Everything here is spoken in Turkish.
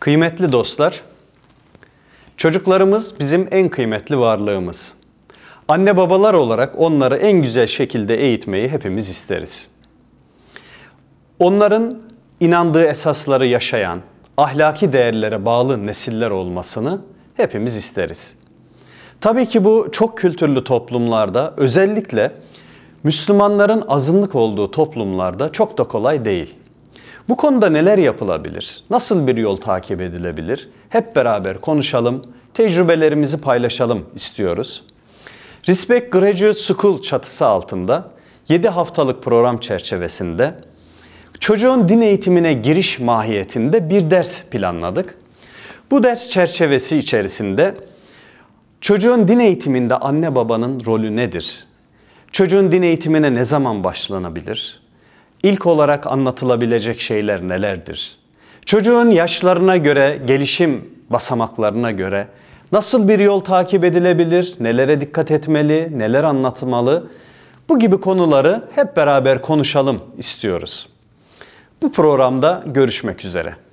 Kıymetli dostlar, çocuklarımız bizim en kıymetli varlığımız. Anne babalar olarak onları en güzel şekilde eğitmeyi hepimiz isteriz. Onların inandığı esasları yaşayan, ahlaki değerlere bağlı nesiller olmasını hepimiz isteriz. Tabii ki bu çok kültürlü toplumlarda özellikle Müslümanların azınlık olduğu toplumlarda çok da kolay değil. Bu konuda neler yapılabilir? Nasıl bir yol takip edilebilir? Hep beraber konuşalım, tecrübelerimizi paylaşalım istiyoruz. Respect Graduate School çatısı altında 7 haftalık program çerçevesinde çocuğun din eğitimine giriş mahiyetinde bir ders planladık. Bu ders çerçevesi içerisinde çocuğun din eğitiminde anne babanın rolü nedir? Çocuğun din eğitimine ne zaman başlanabilir? ilk olarak anlatılabilecek şeyler nelerdir? Çocuğun yaşlarına göre, gelişim basamaklarına göre nasıl bir yol takip edilebilir, nelere dikkat etmeli, neler anlatmalı? Bu gibi konuları hep beraber konuşalım istiyoruz. Bu programda görüşmek üzere.